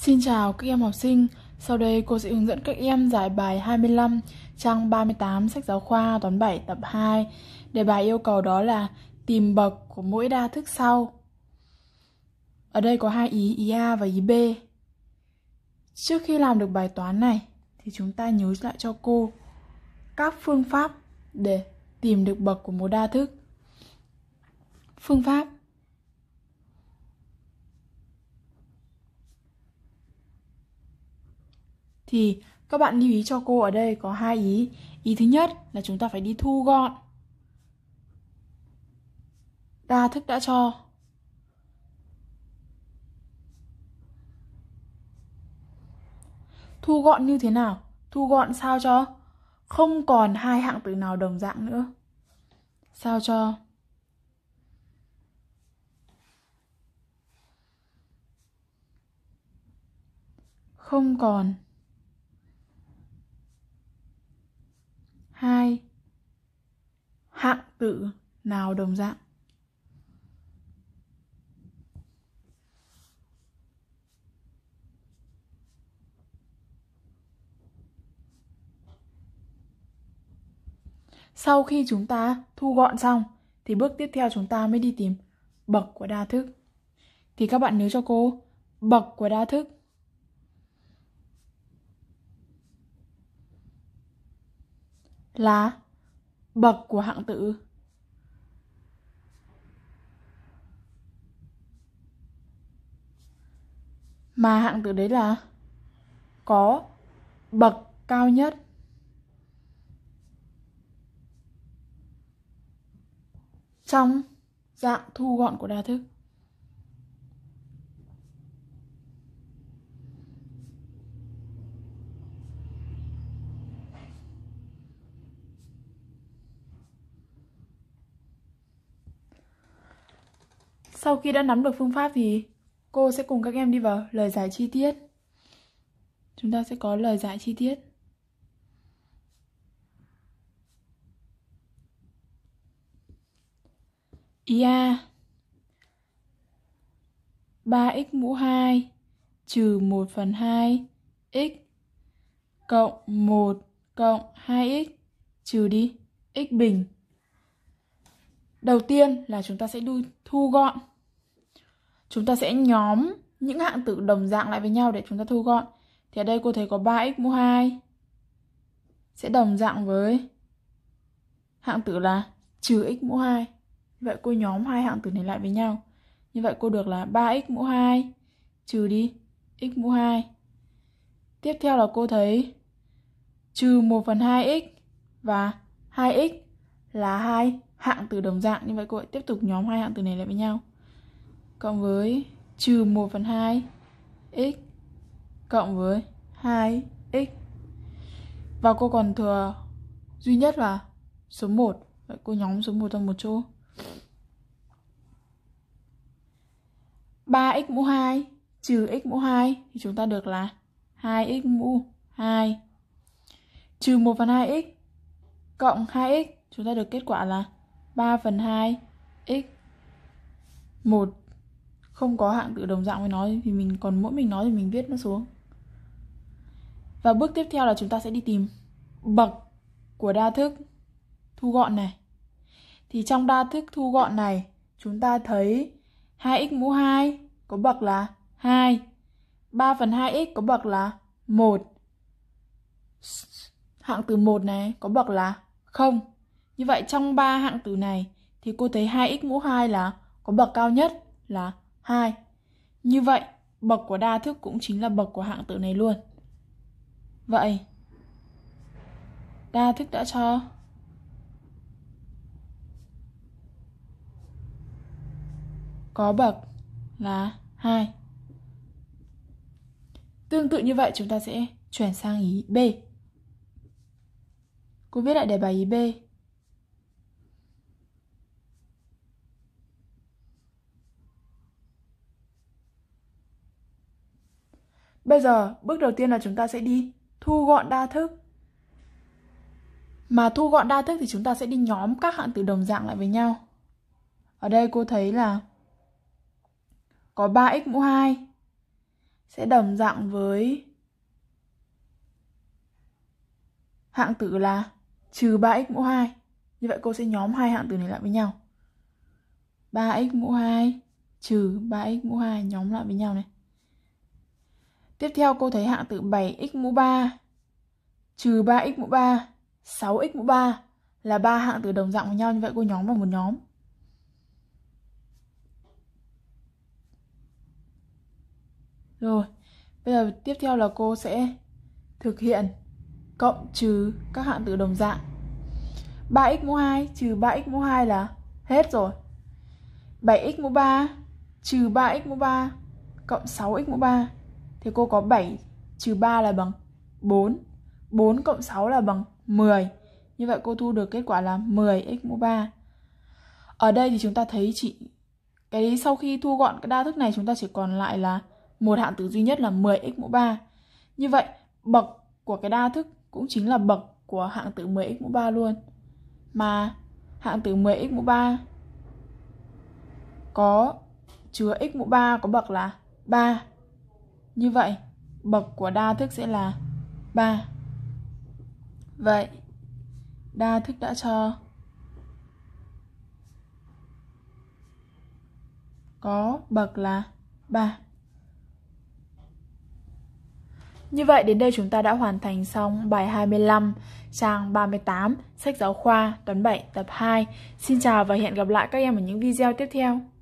Xin chào các em học sinh, sau đây cô sẽ hướng dẫn các em giải bài 25 trang 38 sách giáo khoa toán 7 tập 2. Đề bài yêu cầu đó là tìm bậc của mỗi đa thức sau. Ở đây có hai ý, ý A và ý B. Trước khi làm được bài toán này thì chúng ta nhớ lại cho cô các phương pháp để tìm được bậc của một đa thức. Phương pháp thì các bạn lưu ý cho cô ở đây có hai ý. Ý thứ nhất là chúng ta phải đi thu gọn. Đa thức đã cho. Thu gọn như thế nào? Thu gọn sao cho? Không còn hai hạng từ nào đồng dạng nữa. Sao cho? Không còn hai Hạng tử nào đồng dạng? Sau khi chúng ta thu gọn xong thì bước tiếp theo chúng ta mới đi tìm bậc của đa thức. Thì các bạn nhớ cho cô, bậc của đa thức là bậc của hạng tử mà hạng tử đấy là có bậc cao nhất trong dạng thu gọn của đa thức Sau khi đã nắm được phương pháp thì cô sẽ cùng các em đi vào lời giải chi tiết. Chúng ta sẽ có lời giải chi tiết. Ia a 3x mũ 2 trừ 1 phần 2 x cộng 1 cộng 2x trừ đi x bình. Đầu tiên là chúng ta sẽ thu gọn chúng ta sẽ nhóm những hạng tử đồng dạng lại với nhau để chúng ta thu gọn. Thì ở đây cô thấy có 3x mũ 2 sẽ đồng dạng với hạng tử là trừ x mũ 2. Vậy cô nhóm hai hạng tử này lại với nhau. Như vậy cô được là 3x mũ 2 trừ đi x mũ 2. Tiếp theo là cô thấy trừ 1 phần 2x và 2x là hai hạng tử đồng dạng như vậy cô lại tiếp tục nhóm hai hạng tử này lại với nhau cộng với trừ 1 phần 2 x cộng với 2x và cô còn thừa duy nhất là số 1 Vậy cô nhóm số 1 trong một chỗ 3x mũ 2 trừ x mũ 2 thì chúng ta được là 2x mũ 2 trừ 1 phần 2x cộng 2x chúng ta được kết quả là 3 phần 2 x 1 không có hạng tự đồng dạng với nó thì mình còn mỗi mình nói thì mình viết nó xuống và bước tiếp theo là chúng ta sẽ đi tìm bậc của đa thức thu gọn này thì trong đa thức thu gọn này chúng ta thấy 2x mũ 2 có bậc là 2 3 phần 2x có bậc là 1 hạng từ 1 này có bậc là 0 như vậy trong ba hạng từ này thì cô thấy 2x mũ 2 là có bậc cao nhất là 2. Như vậy, bậc của đa thức cũng chính là bậc của hạng tử này luôn. Vậy, đa thức đã cho có bậc là 2. Tương tự như vậy chúng ta sẽ chuyển sang ý B. Cô viết lại đề bài ý B. Bây giờ, bước đầu tiên là chúng ta sẽ đi thu gọn đa thức. Mà thu gọn đa thức thì chúng ta sẽ đi nhóm các hạng từ đồng dạng lại với nhau. Ở đây cô thấy là có 3x mũ 2 sẽ đồng dạng với hạng tử là trừ 3x mũ 2. Như vậy cô sẽ nhóm hai hạng tử này lại với nhau. 3x mũ 2 trừ 3x mũ 2 nhóm lại với nhau này. Tiếp theo cô thấy hạng tử 7x mũ 3 trừ 3x mũ 3, 6x mũ 3 là ba hạng tử đồng dạng với nhau như vậy cô nhóm vào một nhóm. Rồi, bây giờ tiếp theo là cô sẽ thực hiện cộng trừ các hạng tử đồng dạng. 3x mũ 2 trừ 3x mũ 2 là hết rồi. 7x mũ 3 trừ 3x mũ 3 cộng 6x mũ 3 thì cô có 7 trừ 3 là bằng 4. 4 cộng 6 là bằng 10. Như vậy cô thu được kết quả là 10x mũ 3. Ở đây thì chúng ta thấy chị cái sau khi thu gọn cái đa thức này chúng ta chỉ còn lại là một hạng tử duy nhất là 10x mũ 3. Như vậy bậc của cái đa thức cũng chính là bậc của hạng tử 10x mũ 3 luôn. Mà hạng tử 10x mũ 3 có chứa x mũ 3 có bậc là 3 như vậy, bậc của đa thức sẽ là 3. Vậy, đa thức đã cho có bậc là 3. Như vậy đến đây chúng ta đã hoàn thành xong bài 25, trang 38, sách giáo khoa, toán 7, tập 2. Xin chào và hẹn gặp lại các em ở những video tiếp theo.